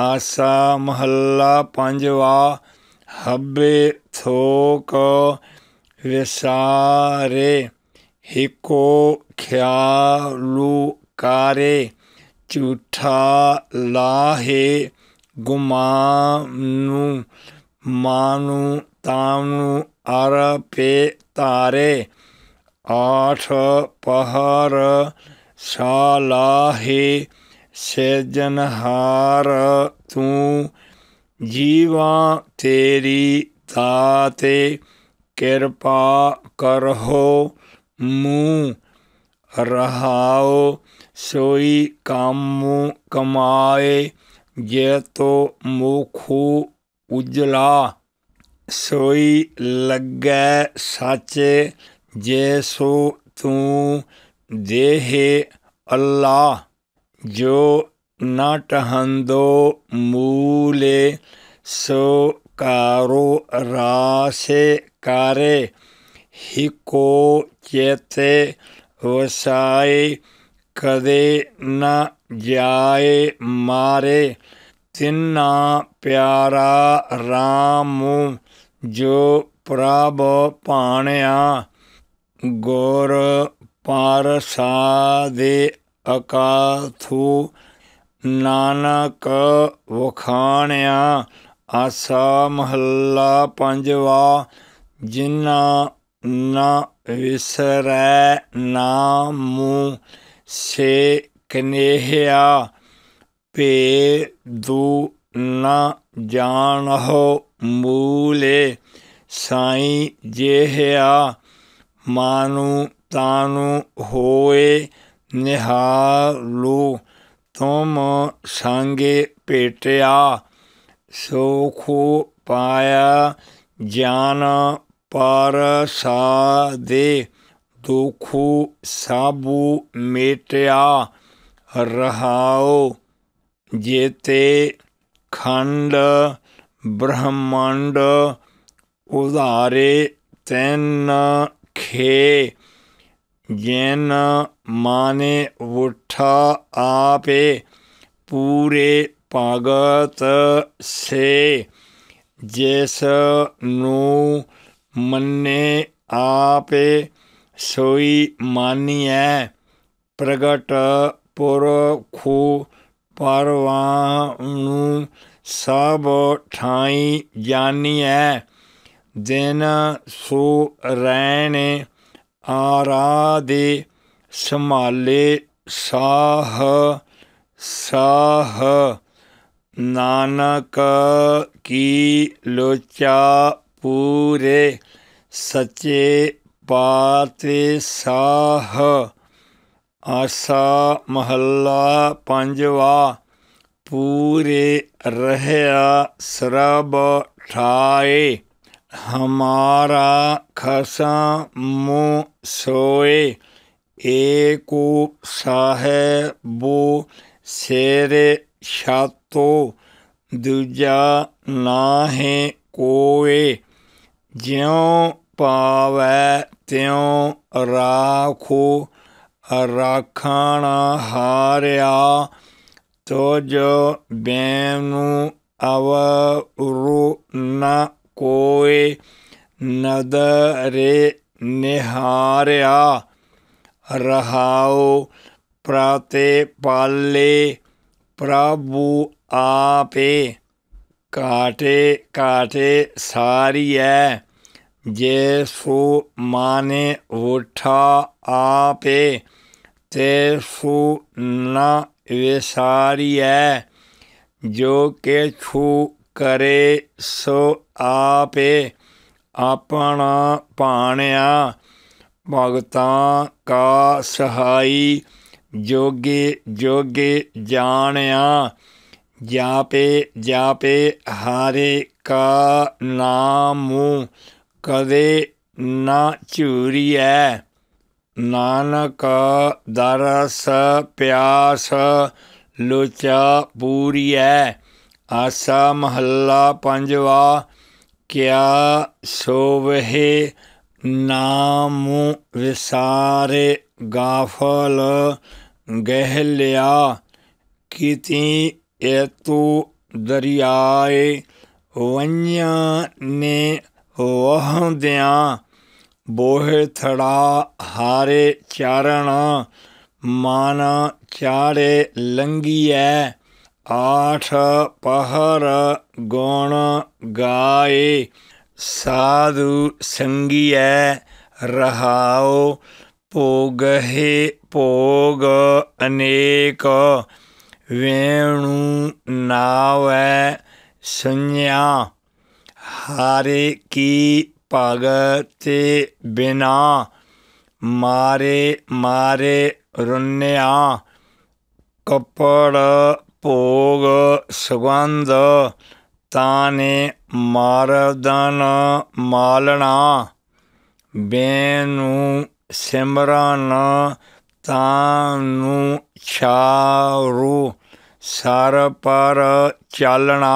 ਆਸਾ ਮਹੱਲਾ ਪੰਜਵਾ ਹੱਬੇ ਥੋਕ ਵਿਸਾਰੇ ਹਿਕੋ ਖਿਆਲੂ ਕਾਰੇ ਝੂਠਾ ਲਾਹੇ ਗੁਮਾਮ ਨੂੰ ਮਾਨੂ ਤਾਮਨੂ ਅਰ ਪੇ ਤਾਰੇ ਆਠ ਪਹਰ ਸਾਲਾਹੇ ਹਾਰ ਤੂੰ ਜੀਵਾ ਤੇਰੀ ਤਾਤੇ ਕਿਰਪਾ ਕਰਹੋ ਮੂੰ ਰਹਾਓ ਸੋਈ ਕਾਮੂ ਕਮਾਏ ਜੇ ਤੋ ਮੁਖੂ ਉਜਲਾ ਸੋਈ ਲੱਗੈ ਸਾਚੇ ਜੇ ਸੋ ਤੂੰ ਦੇਹ ਅੱਲਾ ਜੋ ਨਾ ਟਹੰਦੋ ਮੂਲੇ ਸੋ ਕਾਰੋ ਰਾਸੇ ਕਾਰੇ ਹਿਕੋ ਚੇਤੇ ਵਸਾਈ ਕਦੇ ਨਾ ਜਾਏ ਮਾਰੇ ਤਿੰਨਾ ਪਿਆਰਾ RAM ਜੋ ਪ੍ਰਭ ਪਾਣਿਆ ਗੁਰ ਪਰਸਾ ਦੇ ਅਕਾਥੂ ਨਾਨਕ ਵਖਾਣਿਆ ਆਸਾ ਮਹੱਲਾ ਪੰਜਵਾ ਜਿਨ੍ਹਾਂ ਨਾ ਵਿਸਰੈ ਨਾਮੂ ਸੇ ਕਨੇਹਿਆ ਪੇ ਦੂ ਨਾ ਜਾਣਹੁ ਮੂਲੇ ਸਾਈ ਜੇਹਿਆ ਮਾਨੂ ਤਾਨੂ ਹੋਏ ਨਿਹਾਲੂ ਤੁਮ ਸੰਗੇ ਭੇਟਿਆ ਸੋਖੋ ਪਾਇਆ ਜਾਨ ਪਰ ਸਾਦੇ ਦੁਖੂ ਸਾਬੂ ਮੇਟਿਆ ਰਹਾਉ ਜੇਤੇ ਖੰਡ ਬ੍ਰਹਮੰਡ ਉਧਾਰੇ ਤੈਨ ਖੇ ਜਨ ਮਾਨੇ ਉਠਾ ਆਪੇ ਪੂਰੇ ਭਗਤ ਸੇ ਜਿਸ ਨੂੰ ਮੰਨੇ ਆਪੇ ਸੋਈ ਮਾਨੀਐ ਪ੍ਰਗਟ ਪੁਰਖੂ ਪਰਵਾਹ ਸਭ ਠਾਈ ਜਾਣੀਐ ਦਿਨ ਸੋ ਰਹਿਣੇ ਆਰਾਦੇ ਸਮਾਲੇ ਸਾਹ ਸਾਹ ਨਾਨਕ ਕੀ ਲੋਚਾ ਪੂਰੇ ਸੱਚੇ ਪਾਤੇ ਸਾਹ ਆਸਾ ਮਹੱਲਾ ਪੰਜਵਾ ਪੂਰੇ ਰਹਿਆ ਸਰਬ ਠਾਏ ਹਮਾਰਾ ਖਸਾ ਮੋ ਸੋਏ ਏਕੋ ਸਾਹਿਬੋ ਸੇਰੇ ਛਾਤੋ ਦੂਜਾ ਨਾਹੇ ਕੋਏ ਜਿਉ ਪਾਵੈ ਤਿਉ ਰਾਖੋ ਰਾਖਣਾ ਹਾਰਿਆ ਤੋਜ ਬੈਨੂ ਰੁ ਨ ਕੋਏ ਨਦਰੇ ਨਿਹਾਰਿਆ ਰਹਾਉ ਪ੍ਰਾਤੇ ਪਾਲੇ ਪ੍ਰਭੂ ਆਪੇ ਕਾਟੇ ਕਾਟੇ ਸਾਰੀਐ ਜੇ ਸੋ ਮਾਨੇ ਉਠਾ ਆਪੇ ਤੇ ਸੋ ਨਾ ਵਿਸਾਰੀਐ ਜੋ ਕੇ ਛੂ ਕਰੇ ਸੋ ਆਪੇ ਆਪਣਾ ਪਾਣਿਆ ਭਗਤਾਂ ਕਾ ਸਹਾਈ ਜੋਗੇ ਜੋਗੇ ਜਾਣਿਆ ਜਾਪੇ ਜਾਪੇ ਹਾਰੇ ਕਾ ਨਾਮੂ ਕਦੇ ਨਾ ਝੂਰੀਐ ਨਾਨਕ ਦਰਸ ਪਿਆਸ ਲੋਚਾ ਪੂਰੀਐ ਆਸਾ ਮਹੱਲਾ ਪੰਜਵਾ ਕਿਆ ਸੋਵਹਿ ਨਾਮੁ ਵਿਸਾਰੇ ਗਾਫਲ ਗਹਿਲਿਆ ਕੀਤੀ ਏਤੂ ਦਰਿਆਏ ਵੰਨਿਆ ਨੇ ਵਹਦਿਆਂ ਬੋਹੇ ਥੜਾ ਹਾਰੇ ਚਾਰਣ ਮਾਨ ਚਾਰੇ ਲੰਗੀਐ ਆਠ ਪਹਰ ਗੋਣ ਗਾਏ ਸਾਧੂ ਸੰਗੀਐ ਰਹਾਉ ਭੋਗਹਿ ਭੋਗ ਅਨੇਕ ਵੇਣੂ ਨਾਵੈ ਸੁਨਿਆ ਹਾਰੇ ਕੀ ਭਗਤੇ ਬਿਨਾ ਮਾਰੇ ਮਾਰੇ ਰੁੰਨਿਆ ਕਪੜ ਭੋਗ ਸੁਗੰਧ ਤਾਨੇ ਮਾਰਦਨ ਮਾਲਣਾ ਬੇਨੂ ਸਿਮਰਨ ਤਾਨੂ ਛਾਰੂ ਸਰ ਪਰ ਚਾਲਣਾ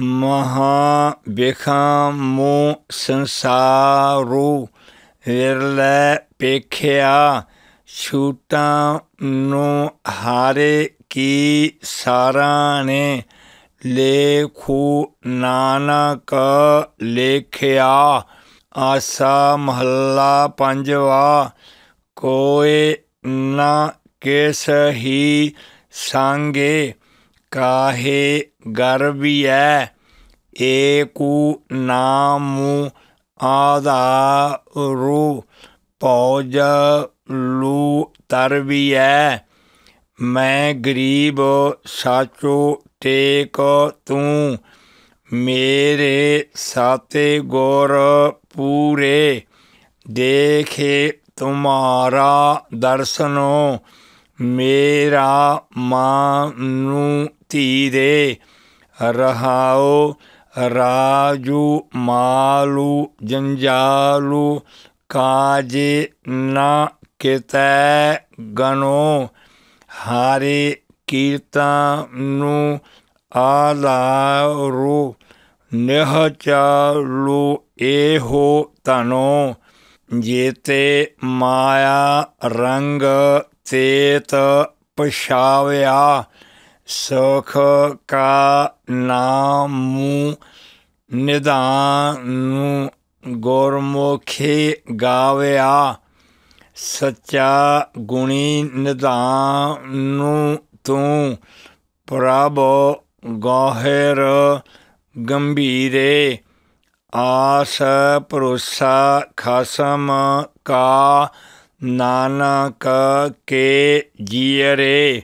ਮਹਾ ਮੂ ਸੰਸਾਰੂ ਇਰਲੇ ਪੇਖਿਆ ਛੂਟਾਂ ਨੂੰ ਹਾਰੇ ਕੀ ਸਾਰਾ ਨੇ ਲੇਖੂ ਨਾਨਕ ਲੇਖਿਆ ਆਸਾ ਮਹੱਲਾ ਪੰਜਵਾ ਕੋਏ ਨਾ ਕਿਸ ਹੀ ਸੰਗੇ ਕਾਹੇ ਗਰਬੀਐ ਏਕੂ ਨਾਮੁ ਰੂ ਪੌਜ ਲੂ ਤਰਬੀਐ ਮੈਂ ਗਰੀਬ ਸਾਚੋ ਟੇਕ ਤੂੰ ਮੇਰੇ ਸਾਤੇ ਗੁਰ ਪੂਰੇ ਦੇਖੇ ਤੁਮਾਰਾ ਦਰਸ਼ਨੋ ਮੇਰਾ ਮਾਨੂ ਨੂੰ ਰਹਾਉ ਰਹਾਓ ਰਾਜੂ ਮਾਲੂ ਜੰਜਾਲੂ ਕਾਜੇ ਨਾ ਕਿਤੈ ਗਨੋ ਹਾਰੇ ਕੀਤਾ ਨੂੰ ਆਲਾ ਰੂ ਨਹ ਚਾ ਹੋ ਤਨੋ ਜੀਤੇ ਮਾਇਆ ਰੰਗ ਤੇਤ ਪਛਾਵਿਆ ਸੁਖ ਕਾ ਨਾਮੂ ਨਿਦਾਨ ਗੁਰਮੁਖੀ ਗਾਵਿਆ ਸੱਚਾ ਗੁਣੀ ਨਿਦਾਨ ਨੂੰ ਤੂੰ ਪ੍ਰਭ ਗੋਹਰ ਗੰਭੀਰੇ ਆਸ ਪ੍ਰੋਸਾ ਖਸਮ ਕਾ ਨਾਨਕ ਕੇ ਜੀਰੇ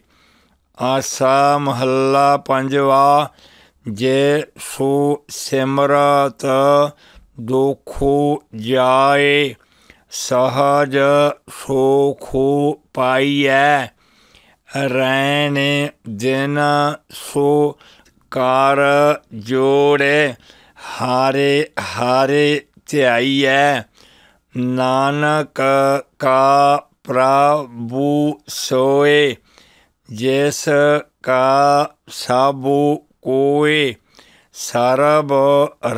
ਆਸਾ ਮਹੱਲਾ ਪੰਜਵਾ ਜੇ ਸੋ ਸਿਮਰਤ ਦੁਖੋ ਜਾਏ ਸਹਜ ਸੋਖੋ ਪਾਈਐ ਰੈ ਨੇ ਜਿਨ ਸੋ ਕਾਰ ਜੋੜੇ ਹਾਰੇ ਹਾਰੇ ਧਿਆਈਐ ਨਾਨਕ ਕਾ ਪ੍ਰਭੂ ਸੋਏ ਜਿਸ ਕਾ ਸਾਬੂ ਕੋਏ ਸਰਬ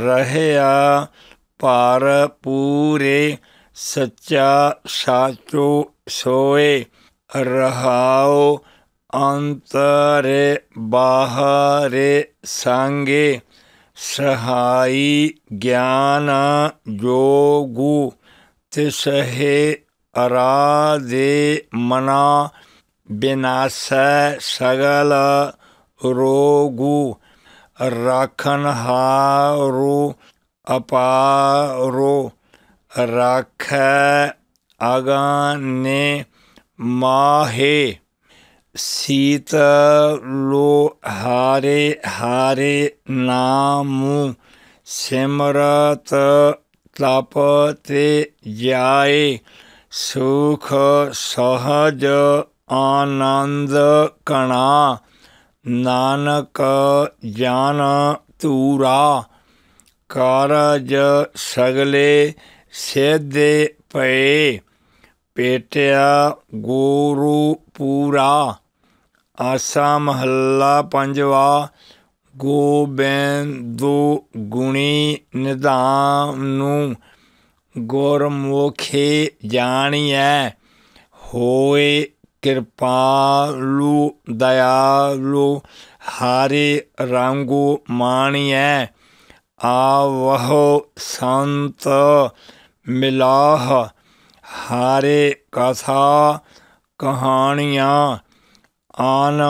ਰਹਿਆ ਪਰ ਪੂਰੇ ਸੱਚਾ ਸਾਚੋ ਸੋਏ रहाओ अंतरे बाहरे संगे सहाई ज्ञान जोगु तिसहे अरादे मना विनाश सगल रोगु रखनहारो अपारो रख अगने ਮਾਹੇ ਸੀਤ ਲੋ ਹਾਰੇ ਹਾਰੇ ਨਾਮ ਸਿਮਰਤ ਤਪ ਤੇ ਜਾਏ ਸੁਖ ਸਹਜ ਆਨੰਦ ਕਣਾ ਨਾਨਕ ਜਾਨ ਤੂਰਾ ਕਾਰਜ ਸਗਲੇ ਸੇਦੇ ਪਏ ਪੇਟਿਆ ਪੂਰਾ ਆਸਾ ਮਹੱਲਾ ਪੰਜਵਾ ਗੋਬਿੰਦ ਗੁਣੀ ਨਿਧਾਨ ਨੂੰ ਗੁਰਮੁਖੇ ਜਾਣੀਐ ਹੋਏ ਕਿਰਪਾਲੂ ਦਇਆਲੂ ਹਾਰੇ ਰੰਗੂ ਮਾਣੀਐ ਆਵਹੁ ਸੰਤ ਮਿਲਾਹ ਹਾਰੇ ਕਥਾ ਕਹਾਣੀਆਂ ਆਨ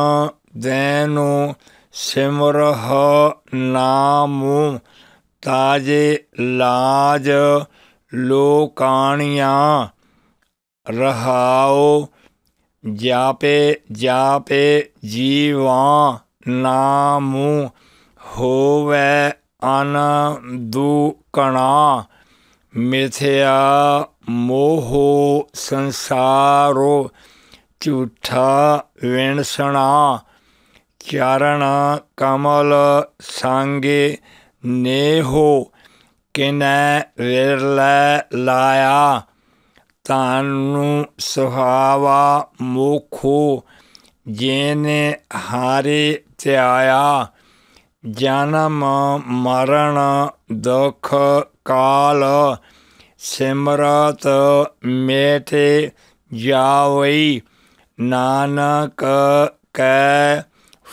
ਸਿਮਰ ਸਿਮਰਹ ਨਾਮੂ ਤਾਜੇ ਲਾਜ ਲੋਕਾਣੀਆਂ ਰਹਾਓ ਜਾਪੇ ਜਾਪੇ ਜੀਵਾ ਨਾਮੂ ਹੋਵੇ ਅਨ ਦੁਕਣਾ ਮਿਥਿਆ ਮੋਹੋ ਸੰਸਾਰੋ ਝੂਠਾ ਵੇਣਸਣਾ ਚਾਰਣ ਕਮਲ ਸੰਗੇ ਨੇਹੋ ਕਿਨੈ ਵਿਰਲੇ ਲਾਇਆ ਤਾਨੂੰ ਸੁਹਾਵਾ ਮੋਖੋ ਜੇਨੇ ਹਾਰੇ ਤੇ ਆਇਆ ਜਨਮ ਮਰਨ ਦੁਖ ਕਾਲ ਸਿਮਰਤ ਮੇਥੇ ਜਾਵਈ ਨਾਨਕ ਕੈ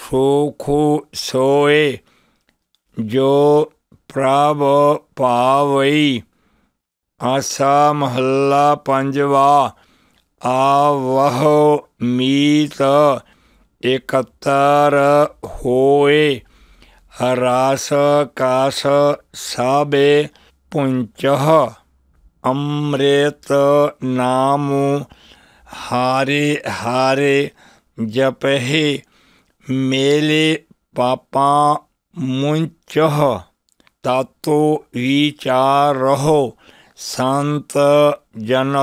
ਫੂਖੂ ਸੋਏ ਜੋ ਪ੍ਰਭ ਪਾਵਈ ਆਸਾ ਮਹੱਲਾ ਪੰਜਵਾ ਆਵਹੁ ਮੀਤ ਇਕਤਰ ਹੋਏ ਰਾਸ ਕਾਸ ਸਾਬੇ ਪੁੰਚਹ ਅੰਮ੍ਰਿਤ ਨਾਮ ਹਾਰੇ ਹਾਰੇ ਜਪਹਿ ਮੇਲੇ ਪਾਪਾ ਮੁੰਚਹ ਤਤੋ ਵਿਚਾਰ ਰਹੋ ਸੰਤ ਜਨ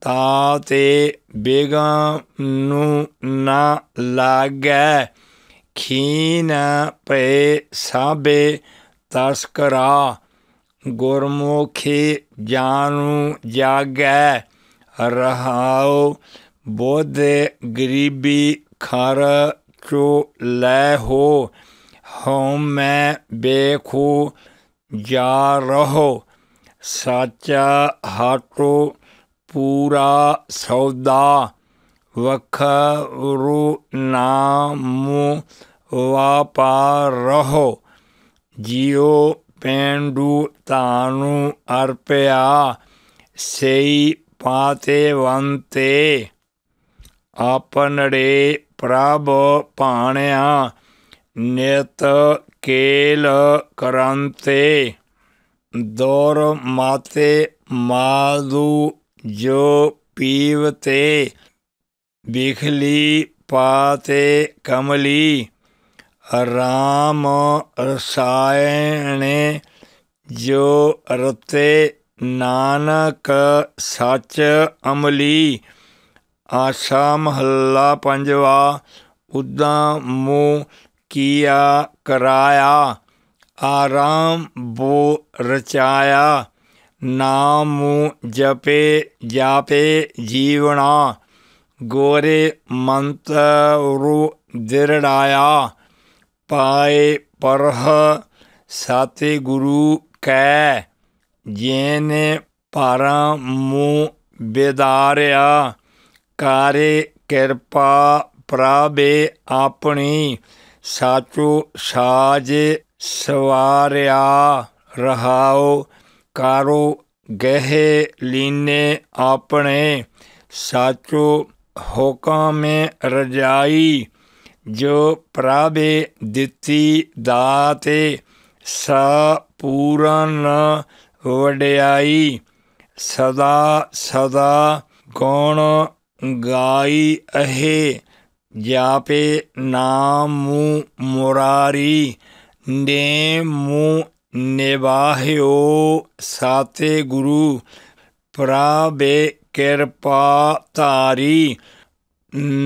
ਤਾਤੇ ਬੇਗਾ ਨੂੰ ਨਾ ਲਾਗੈ ਖੀਨ ਪੇ ਸਾਬੇ ਤਸਕਰਾ ਗੁਰਮੁਖੀ ਜਾਨੂ ਜਾਗੈ ਰਹਾਉ ਬੋਧ ਗਰੀਬੀ ਖਰ ਚੋ ਲੈ ਹੋ ਹਉ ਮੈਂ ਬੇਖੂ ਜਾ ਰਹੋ ਸਾਚਾ ਹਾਟੋ ਪੂਰਾ ਸੌਦਾ ਰੂ ਨਾਮੁ ਵਾਪਾ ਰਹੋ ਜਿਉ ਪੈਂਡੂ ਤਾਨੂ ਅਰਪਿਆ ਸੇਈ ਪਾਤੇ ਵੰਤੇ ਆਪਨੜੇ ਪ੍ਰਭ ਭਾਣਿਆ ਨਿਤ ਕੇਲ ਕਰੰਤੇ ਦੋਰ ਮਾਤੇ ਮਾਦੂ ਜੋ ਪੀਵਤੇ ਵਿਖਲੀ ਪਾਤੇ ਕਮਲੀ ਰਾਮ ਰਸਾਇਣੇ ਜੋ ਰਤੇ ਨਾਨਕ ਸੱਚ ਅਮਲੀ ਆਸਾ ਮਹੱਲਾ ਪੰਜਵਾ ਉਦਾ ਮੂ ਕੀਆ ਕਰਾਇਆ ਆਰਾਮ ਬੋ ਰਚਾਇਆ ਨਾਮ ਜਪੇ ਜਾਪੇ ਜੀਵਣਾ ਗੋਰੇ ਮੰਤਰੂ ਦਿਰੜਾਇਆ ਪਾਏ ਪਰਹ ਸਾਤੇ ਗੁਰੂ ਕੈ ਜੇਨੇ ਪਰਮ ਮੂ ਬੇਦਾਰਿਆ ਕਾਰੇ ਕਿਰਪਾ ਪ੍ਰਾਬੇ ਆਪਣੀ ਸਾਚੋ ਸਾਜ ਸਵਾਰਿਆ ਰਹਾਓ ਕਾਰੋ ਗਹਿ ਲੀਨੇ ਆਪਣੇ ਸਾਚੋ ਹੁਕਮੇ ਰਜਾਈ ਜੋ ਪ੍ਰਾਬੇ ਦਿੱਤੀ ਦਾਤੇ ਸਾ ਪੂਰਨ ਵਡਿਆਈ ਸਦਾ ਸਦਾ ਗੋਣ ਗਾਈ ਅਹੇ ਜਾਪੇ ਨਾਮੂ ਮੁਰਾਰੀ ਨੇ ਮੂ ਨਿਵਾਹਿਓ ਸਾਤੇ ਗੁਰੂ ਪ੍ਰਾਬੇ ਕਿਰਪਾ ਧਾਰੀ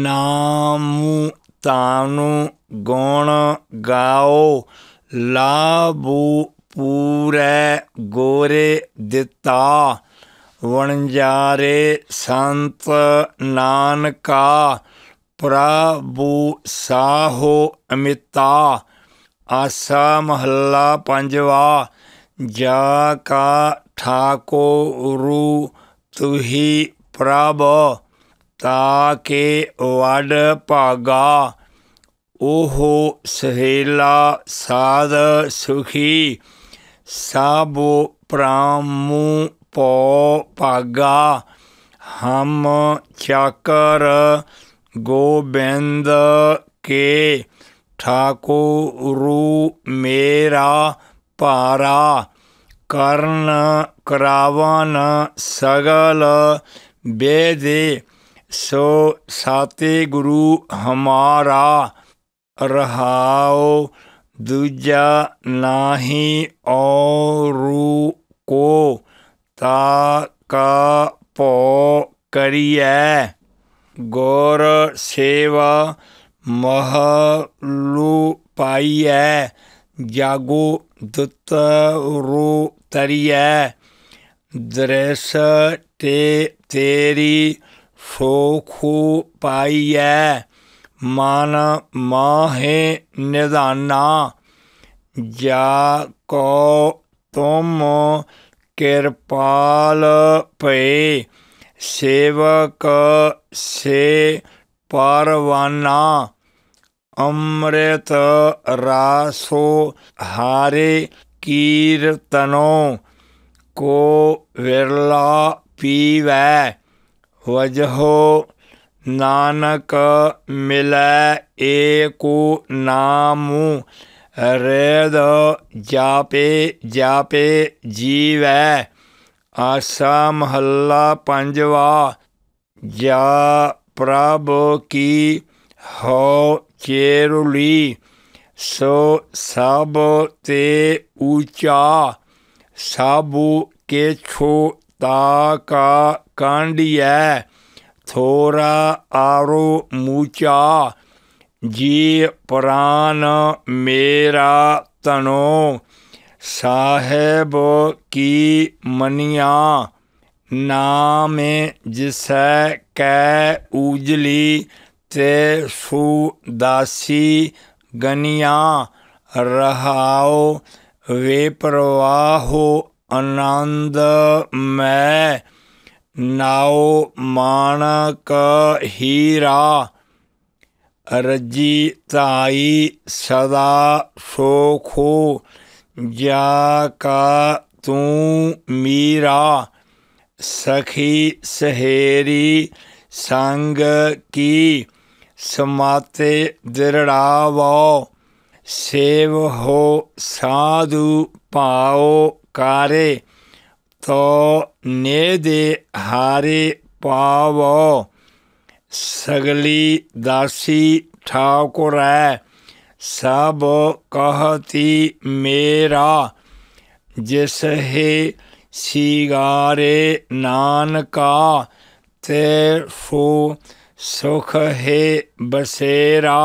ਨਾਮੂ ਤਾਨੁ ਗੁਣ ਗਾਓ ਲਾਬੂ ਪੂਰੇ ਗੋਰੇ ਦਿੱਤਾ ਵਣਜਾਰੇ ਸੰਤ ਨਾਨਕਾ ਪ੍ਰਭੂ ਸਾਹੋ ਅਮਿਤਾ ਆਸਾ ਮਹੱਲਾ ਪੰਜਵਾ ਜਾ ਕਾ ਠਾਕੋ ਰੂ ਤੁਹੀ ਪ੍ਰਭ ਤਾਂ ਕਿ ਵੜ ਭਾਗਾ ਉਹ ਸਹੇਲਾ ਸਾਧ ਸੁਖੀ ਸਾਬੋ ਪ੍ਰਾਮੂ ਪੋ ਭਾਗਾ ਹਮ ਚੱਕਰ ਗੋਬਿੰਦ ਕੇ ਠਾਕੁਰੂ ਮੇਰਾ ਪਾਰਾ ਕਰਨ ਕਰਾਵਨ ਸਗਲ ਬੇਦੇ ਸੋ ਸਾਤੇ ਗੁਰੂ ਹਮਾਰਾ ਰਹਾਉ ਦੂਜਾ ਨਾਹੀ ਔਰੂ ਕੋ ਤਾ ਕਾ ਪੋ ਕਰੀਐ ਗੁਰ ਸੇਵਾ ਮਹ ਲੂ ਪਾਈਐ ਜਾਗੋ ਦੁੱਤ ਰੂ ਤਰੀਐ ਦਰੇਸ ਤੇ ਤੇਰੀ ਸੋਖੂ ਪਾਈਐ ਮਨ ਮਾਹੇ ਨਿਧਾਨਾ ਜਾ ਕੋ ਤੁਮ ਕਿਰਪਾਲ ਭਏ ਸੇਵਕ ਸੇ ਪਰਵਾਨਾ ਅੰਮ੍ਰਿਤ ਰਾਸੋ ਹਾਰੇ ਕੀਰਤਨੋ ਕੋ ਵਿਰਲਾ ਪੀਵੈ वजहो नानक मिलय एको नामु रेद जापे जापे जीव आशा महल्ला पंजवा जा प्रभ की हो चेरुली सो सब ते ऊंचा साबु के छो ਤਾ ਕਾ ਕਾਂਡਿਐ ਥੋਰਾ ਆਰੂ ਮੂਚਾ ਜੀ ਪ੍ਰਾਨ ਮੇਰਾ ਤਨੋ ਸਾਹਿਬ ਕੀ ਮਨਿਆ ਨਾਮੇ ਜਿਸੈ ਕੈ ਉਜਲੀ ਤੇ ਸੂ ਦਾਸੀ ਗਨਿਆ ਰਹਾਓ ਵੇ ਪ੍ਰਵਾਹੋ ਆਨੰਦ ਮੈਂ ਨਾਉ ਮਾਨਕ ਹੀਰਾ ਰਜੀ ਤਾਈ ਸਦਾ ਸੋਖੋ ਜਾ ਕਾ ਤੂੰ ਮੀਰਾ ਸਖੀ ਸਹੇਰੀ ਸੰਗ ਕੀ ਸਮਾਤੇ ਦਿਰੜਾਵੋ ਸੇਵ ਹੋ ਸਾਧੂ ਪਾਓ ਕਾਰੇ ਤੋ ਨੇ ਦੇ ਹਾਰੇ ਪਾਵੋ ਸਗਲੀ ਦਾਸੀ ਠਾਕੁਰੈ ਸਭ ਕਹਤੀ ਮੇਰਾ ਜਿਸ ਹੈ ਸੀਗਾਰੇ ਨਾਨਕਾ ਤੇ ਫੋ ਸੁਖ ਹੈ ਬਸੇਰਾ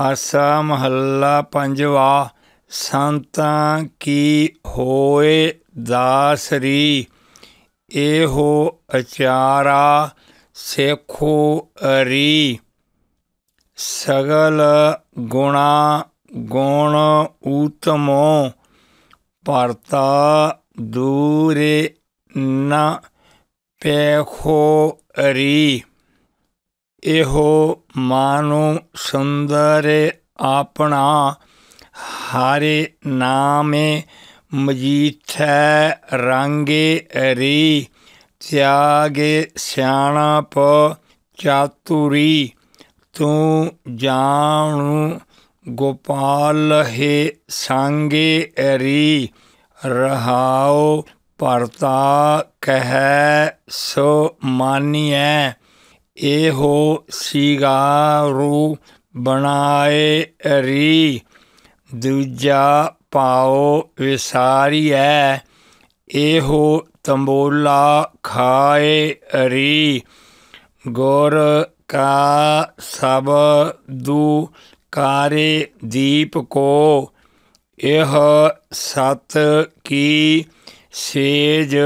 ਆਸਾ ਮਹੱਲਾ ਪੰਜਵਾ ਸੰਤਾਂ ਕੀ ਹੋਏ ਦਾਸਰੀ ਇਹੋ ਅਚਾਰਾ ਸੇਖੋ ਰੀ ਸਗਲ ਗੁਣਾ ਗੁਣ ਉਤਮੋ ਪਰਤਾ ਦੂਰੇ ਨ ਪੇਖੋ ਰੀ ਇਹੋ ਮਾਨੋ ਸੁੰਦਰ ਆਪਣਾ ਹਰੀ ਨਾਮੇ ਮਜੀਥੈ ਰਾਂਗੇ ਰੀ ਤਿਆਗੇ ਸਿਆਣਪ ਚਾਤੁਰੀ ਤੂੰ ਜਾਣੂ ਗੋਪਾਲ ਹੈ ਸੰਗੇ ਰੀ ਰਹਾਉ ਪਰਤਾ ਕਹੈ ਸੋ ਮਾਨੀਐ ਇਹੋ ਰੂ ਬਣਾਏ ਰੀ ਦੂਜਾ ਪਾਉ ਐ ਇਹੋ ਤੰਬੋਲਾ ਖਾਏ ਰੀ ਗੁਰ ਕਾ ਸਭ ਦੂ ਕਾਰੇ ਦੀਪ ਕੋ ਇਹ ਸਤ ਕੀ ਸੇਜ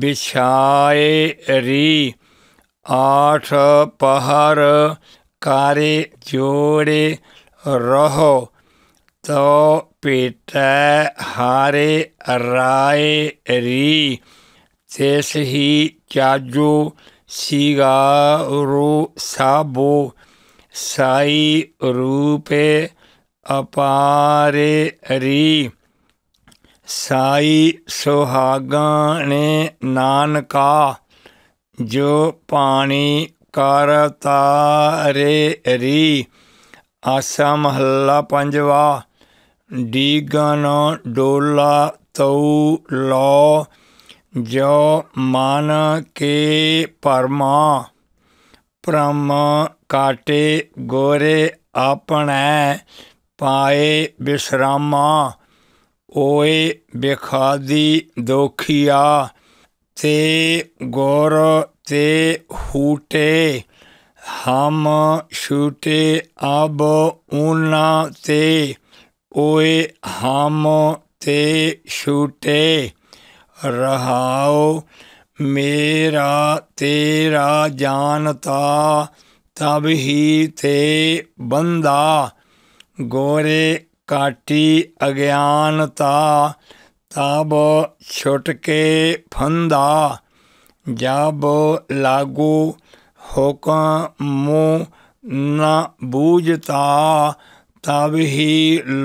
ਵਿਛਾਏ ਰੀ ਆਠ ਪਹਰ ਕਾਰੇ ਜੋੜੇ ਰਹੋ ਤੋ पीतै ਹਾਰੇ राय ਰੀ ਤੇਸ ਹੀ ਸੀਗਾ ਰੂ ਸਾਬੋ ਸਾਈ ਰੂਪੇ ਅਪਾਰੇ ਰੀ ਸਾਈ ਸੁਹਾਗਾ ਨੇ ਨਾਨਕਾ ਜੋ ਪਾਣੀ ਕਰਤਾ ਰੇ ਰੀ ਆਸਾ ਮਹੱਲਾ ਪੰਜਵਾ ਡੀਗਨ ਡੋਲਾ ਤਉ ਲੋ ਜੋ ਮਨ ਕੇ ਪਰਮਾ ਪ੍ਰਮ ਕਾਟੇ ਗੋਰੇ ਆਪਣੈ ਪਾਏ ਬਿਸਰਾਮਾ ਓਏ ਬੇਖਾਦੀ ਦੋਖੀਆ ਤੇ ਗੋਰ ਤੇ ਹੂਟੇ ਹਮ ਛੂਟੇ ਅਬ ਉਨਾ ਤੇ ਓਏ ਹਮ ਤੇ ਛੂਟੇ ਰਹਾਓ ਮੇਰਾ ਤੇਰਾ ਜਾਣਤਾ ਤਬ ਹੀ ਤੇ ਬੰਦਾ ਗੋਰੇ ਕਾਟੀ ਅਗਿਆਨਤਾ ਤਬ ਛੁਟਕੇ ਫੰਦਾ ਜਬ ਲਾਗੂ ਹੁਕਮ ਮੂ ਨਾ ਬੂਝਤਾ तब ही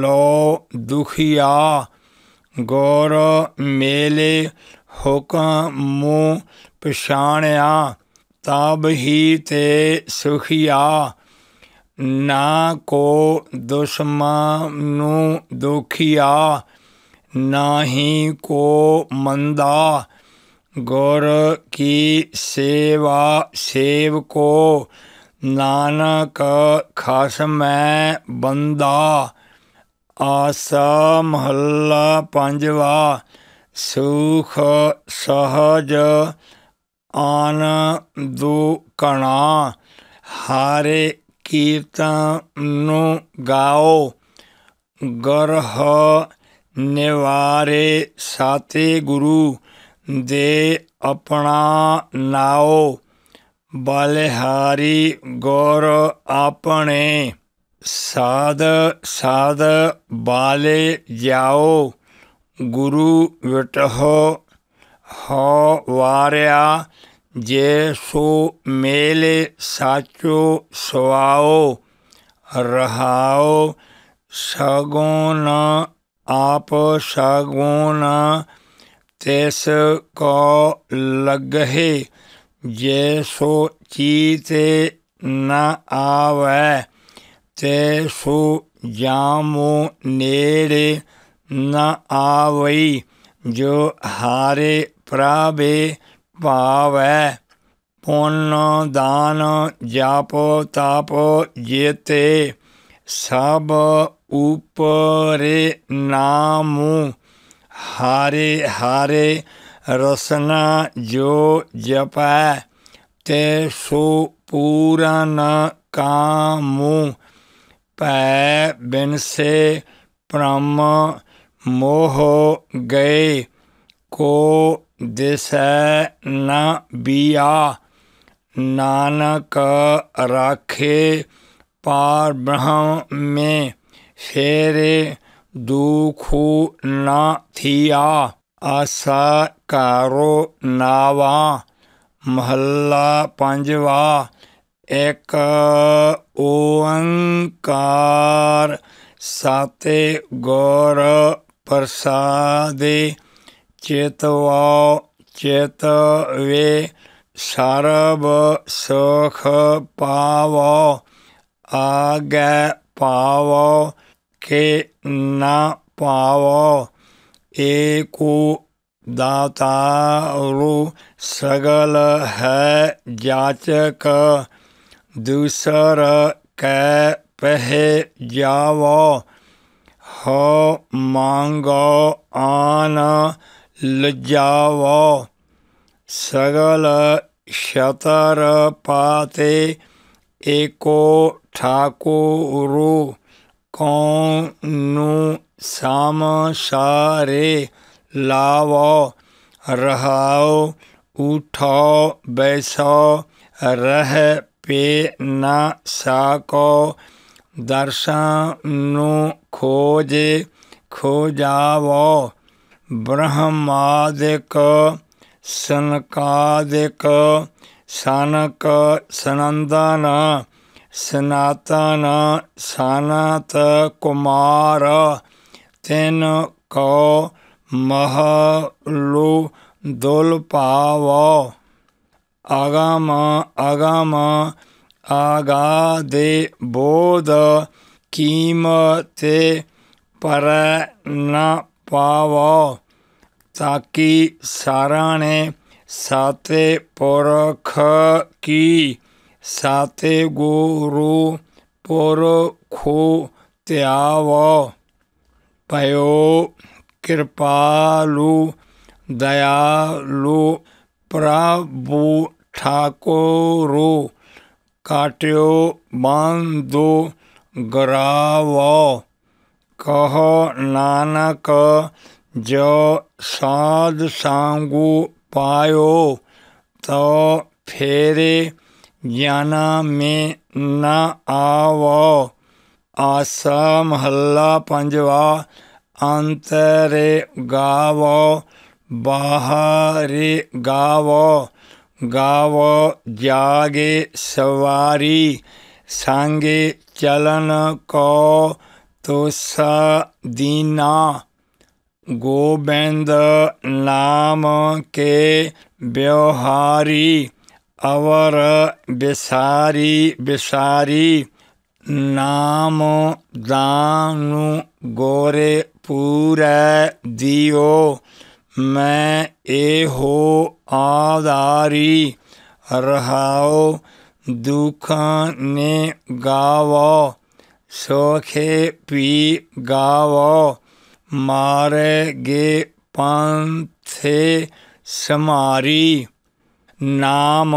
लो दुखिया गौर मेले हुक्म मुँह पछाणया तब ही ते सुखिया ना को दुश्मन दुखिया ना ही को मंदा गौर की सेवा सेव को ਨਾਨਕ ਖਾਸ ਮੈਂ ਬੰਦਾ ਆਸਾ ਮਹੱਲਾ ਪੰਜਵਾ ਸੁਖ ਸਹਜ ਆਨ ਦੂ ਕਣਾ ਹਾਰੇ ਕੀਰਤਨ ਨੂੰ ਗਾਓ ਗਰਹ ਨਿਵਾਰੇ ਸਾਤੇ ਗੁਰੂ ਦੇ ਆਪਣਾ ਨਾਓ ਬਲਿਹਾਰੀ ਗੁਰ ਆਪਣੇ ਸਾਧ ਸਾਧ ਬਾਲੇ ਜਾਓ ਗੁਰੂ ਵਟਹੋ ਹੋ ਵਾਰਿਆ ਜੇ ਸੋ ਮੇਲੇ ਸਾਚੋ ਸਵਾਓ ਰਹਾਓ ਸਗੋਨ ਆਪ ਸਗੋਨ ਤਿਸ ਕੋ ਲਗਹੇ ਜੇ ਸੋ ਚੀਤੇ ਨਾ ਆਵੇ ਤੇ ਸੋ ਜਾਮੋ ਨੇੜੇ ਨਾ ਆਵਈ ਜੋ ਹਾਰੇ ਪ੍ਰਾਵੇ ਭਾਵੈ ਪੁੰਨ ਦਾਨ ਜਾਪੋ ਤਾਪੋ ਜੇਤੇ ਸਭ ਉਪਰੇ ਨਾਮੁ ਹਾਰੇ ਹਾਰੇ रसना जो जपा ते सो पूरा न कामु पै बिन से मोह गए को दिस न बिया नानक राखे पार ब्रह्म में फेरे दुखु न थिया ਆਸਾ ਕਾਰੋ ਨਾਵਾ ਮਹੱਲਾ ਪੰਜਵਾ ਇੱਕ ਓੰਕਾਰ ਸਤੇ ਗੁਰ ਪ੍ਰਸਾਦੇ ਚੇਤਵਾ ਚੇਤਵੇ ਸਰਬ ਸੁਖ ਪਾਵੋ ਆਗੇ ਪਾਵੋ ਕੇ ਨਾ ਪਾਵੋ ਏਕੁ ਦਾਤਾ ਰੂ ਸਗਲ ਹੈ ਜਾਚਕ ਦੂਸਰ ਕੈ ਪਹਿ ਜਾਵੋ ਹੋ ਮੰਗੋ ਆਨ ਲਜਾਵੋ ਸਗਲ ਸ਼ਤਰ ਪਾਤੇ ਏਕੋ ਠਾਕੂ ਰੂ ਕੌਣ ਨੂੰ ਲਾਵੋ ਰਹਾਓ ਉਠੋ ਬੈਸੋ बैसो ਪੇ ਨਾ ਸਾਕੋ साको ਨੂੰ ਖੋਜ ਖੋਜਾਵੋ ਬ੍ਰਹਮਾਦਿਕ ਸੰਕਾਦਿਕ ਸਨਕ ਸਨੰਦਨ ਸਨਾਤਨ ਸਾਨਤ ਕੁਮਾਰ ਤਿਨ ਕੋ ਮਹ ਲੋ ਦੁਲ ਭਾਵੋ ਆਗਮ ਆਗਮ ਆਗਾ ਦੇ ਬੋਧ ਕੀਮਤੇ ਪਰ ਨਾ ਪਾਵੋ ਸਾਰਾ ਸਾਰਾਣੇ ਸਾਤੇ ਪੁਰਖ ਕੀ ਸਾਤੇ ਗੁਰੂ ਪੁਰਖੋ ਧਿਆਵੋ ਭਇਓ ਕਿਰਪਾਲੂ ਦਇਆਲੂ ਪ੍ਰਭੂ ਠਾਕੁਰੂ ਕਾਟਿਓ ਬੰਦੋ ਗਰਾਵੋ ਕਹੋ ਨਾਨਕ ਜੋ ਸਾਧ ਸੰਗੂ ਪਾਇਓ ਤੋ ਫੇਰੇ ਗਿਆਨਾ ਮੇ ਨਾ ਆਵੋ ਆਸਾ ਮਹੱਲਾ ਪੰਜਵਾ ਅੰਤਰੇ ਗਾਵੋ ਬਾਹਰੇ ਗਾਵੋ ਗਾਵੋ ਜਾਗੇ ਸਵਾਰੀ ਸੰਗੇ ਚਲਨ ਕੋ ਤੋਸਾ ਦੀਨਾ ਗੋਬਿੰਦ ਨਾਮ ਕੇ ਬਿਵਹਾਰੀ ਅਵਰ ਬਿਸਾਰੀ ਬਿਸਾਰੀ ਨਾਮ ਦਾਨੁ ਗੋਰੇ ਪੂਰੇ ਦਿਓ ਮੈਂ ਇਹੋ ਆਧਾਰੀ ਰਹਾਉ ਦੁਖਾਂ ਨੇ ਗਾਵੋ ਸੋਖੇ ਪੀ ਗਾਵੋ ਮਾਰੇ ਗੇ ਪੰਥੇ ਸਮਾਰੀ ਨਾਮ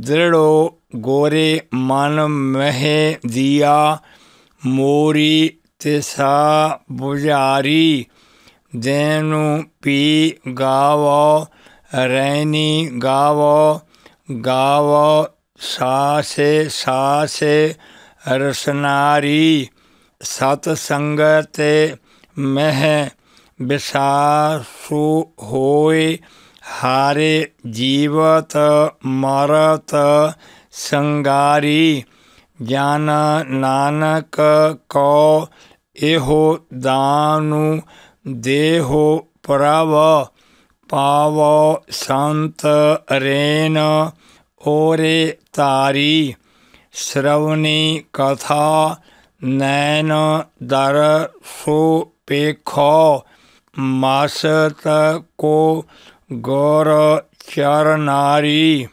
ਦ੍ਰਿੜੋ ਗੋਰੇ ਮਨ ਮਹਿ ਦੀਆ ਮੋਰੀ ਤਿਸਾ ਬੁਝਾਰੀ ਜੈਨੂ ਪੀ ਗਾਵੋ ਰੈਨੀ ਗਾਵੋ ਗਾਵੋ ਸਾਸੇ ਸਾਸੇ ਰਸਨਾਰੀ ਸਤ ਸੰਗਤ ਮਹਿ ਵਿਸਾਸੂ ਹੋਏ ਹਾਰੇ ਜੀਵਤ ਮਰਤ ਸੰਗਾਰੀ ਜਨ ਨਾਨਕ ਕੋ ਇਹੋ ਦਾਨੂ ਦੇਹੋ ਪ੍ਰਭ ਪਾਵੋ ਸੰਤ ਰੇਨ ਓਰੇ ਤਾਰੀ ਸ਼ਰਵਨੀ ਕਥਾ ਨੈਨ ਦਰ ਸੋ ਪੇਖੋ ਮਾਸਤ ਕੋ ਗੌਰ ਚਰਨਾਰੀ